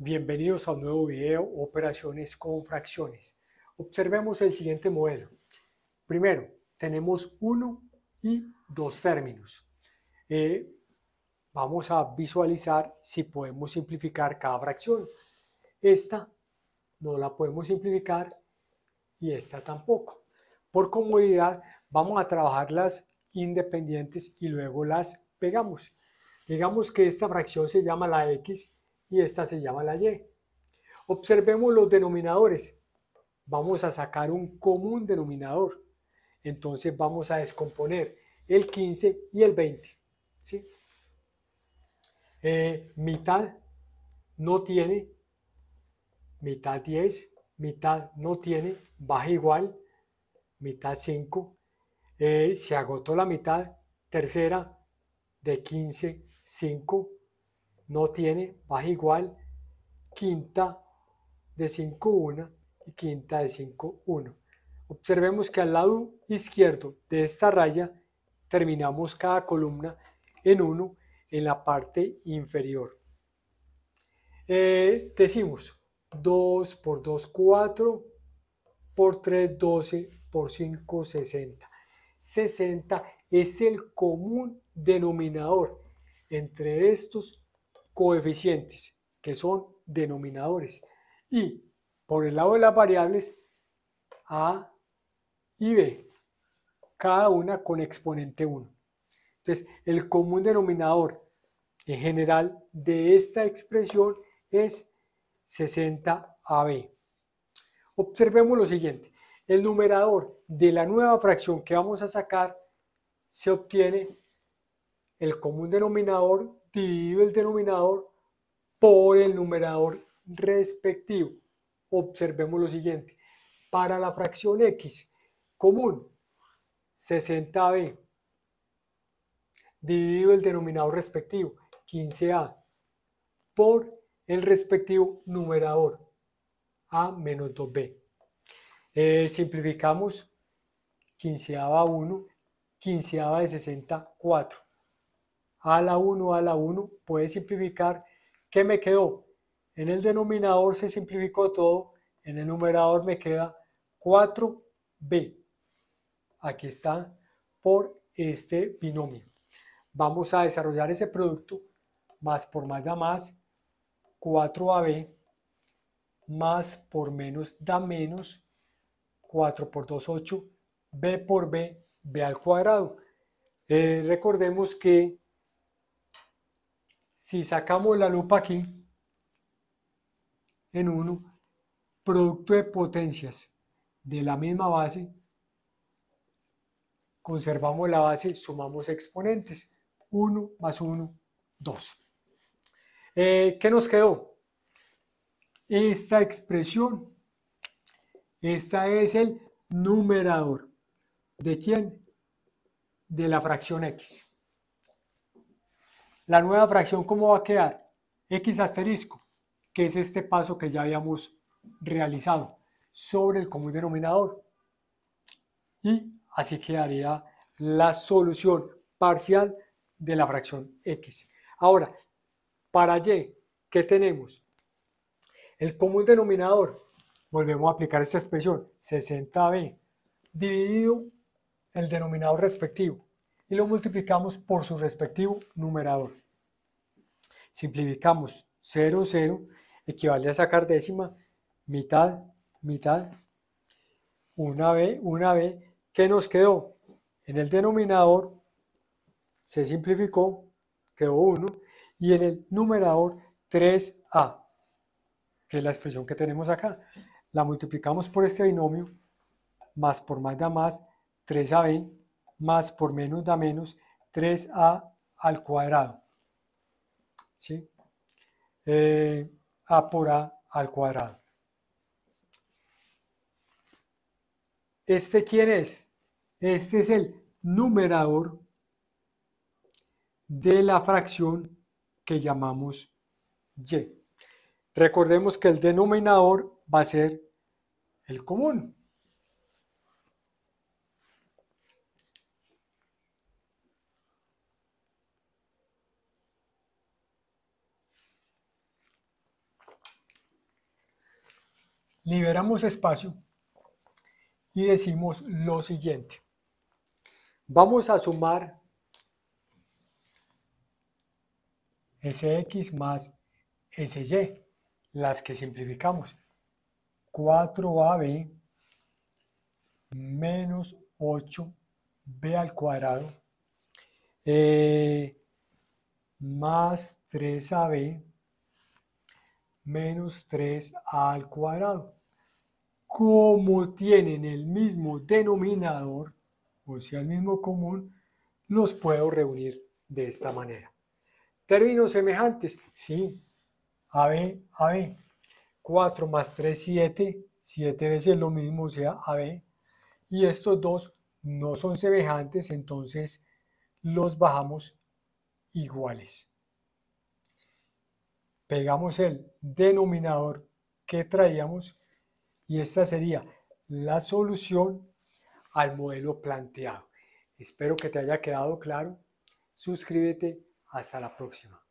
Bienvenidos a un nuevo video, operaciones con fracciones. Observemos el siguiente modelo. Primero, tenemos uno y dos términos. Eh, vamos a visualizar si podemos simplificar cada fracción. Esta no la podemos simplificar y esta tampoco. Por comodidad, vamos a trabajar las independientes y luego las pegamos. Digamos que esta fracción se llama la x y esta se llama la Y. Observemos los denominadores. Vamos a sacar un común denominador. Entonces vamos a descomponer el 15 y el 20. ¿sí? Eh, mitad no tiene, mitad 10, mitad no tiene, baja igual, mitad 5, eh, se agotó la mitad, tercera de 15, 5, no tiene baja igual quinta de 5-1 y quinta de 5-1. Observemos que al lado izquierdo de esta raya terminamos cada columna en 1 en la parte inferior. Eh, decimos 2 por 2, 4 por 3, 12 por 5, 60. 60 es el común denominador entre estos coeficientes, que son denominadores. Y por el lado de las variables, A y B, cada una con exponente 1. Entonces, el común denominador en general de esta expresión es 60AB. Observemos lo siguiente. El numerador de la nueva fracción que vamos a sacar se obtiene el común denominador dividido el denominador por el numerador respectivo. Observemos lo siguiente. Para la fracción x común, 60b dividido el denominador respectivo, 15a, por el respectivo numerador, a menos 2b. Eh, simplificamos 15a 1, 15a de 64 a la 1 a la 1, puede simplificar. ¿Qué me quedó? En el denominador se simplificó todo, en el numerador me queda 4b. Aquí está por este binomio. Vamos a desarrollar ese producto más por más da más 4ab más por menos da menos 4 por 2 8 b por b b al cuadrado. Eh, recordemos que si sacamos la lupa aquí, en 1, producto de potencias de la misma base, conservamos la base, sumamos exponentes, 1 más 1, 2. Eh, ¿Qué nos quedó? Esta expresión, esta es el numerador. ¿De quién? De la fracción X la nueva fracción, ¿cómo va a quedar? X asterisco, que es este paso que ya habíamos realizado sobre el común denominador. Y así quedaría la solución parcial de la fracción X. Ahora, para Y, ¿qué tenemos? El común denominador, volvemos a aplicar esta expresión, 60B, dividido el denominador respectivo y lo multiplicamos por su respectivo numerador. Simplificamos 0, 0, equivale a sacar décima, mitad, mitad, una B, una B, ¿qué nos quedó? En el denominador se simplificó, quedó 1, y en el numerador 3A, que es la expresión que tenemos acá. La multiplicamos por este binomio, más por más da más, 3AB, más por menos da menos 3a al cuadrado. ¿Sí? Eh, a por a al cuadrado. ¿Este quién es? Este es el numerador de la fracción que llamamos y. Recordemos que el denominador va a ser el común, liberamos espacio y decimos lo siguiente. Vamos a sumar SX más SY, las que simplificamos. 4AB menos 8B al cuadrado eh, más 3AB menos 3A al cuadrado como tienen el mismo denominador, o sea, el mismo común, los puedo reunir de esta manera. Términos semejantes, sí, AB, AB. 4 más 3, 7, 7 veces lo mismo, o sea, AB. Y estos dos no son semejantes, entonces los bajamos iguales. Pegamos el denominador que traíamos y esta sería la solución al modelo planteado. Espero que te haya quedado claro. Suscríbete. Hasta la próxima.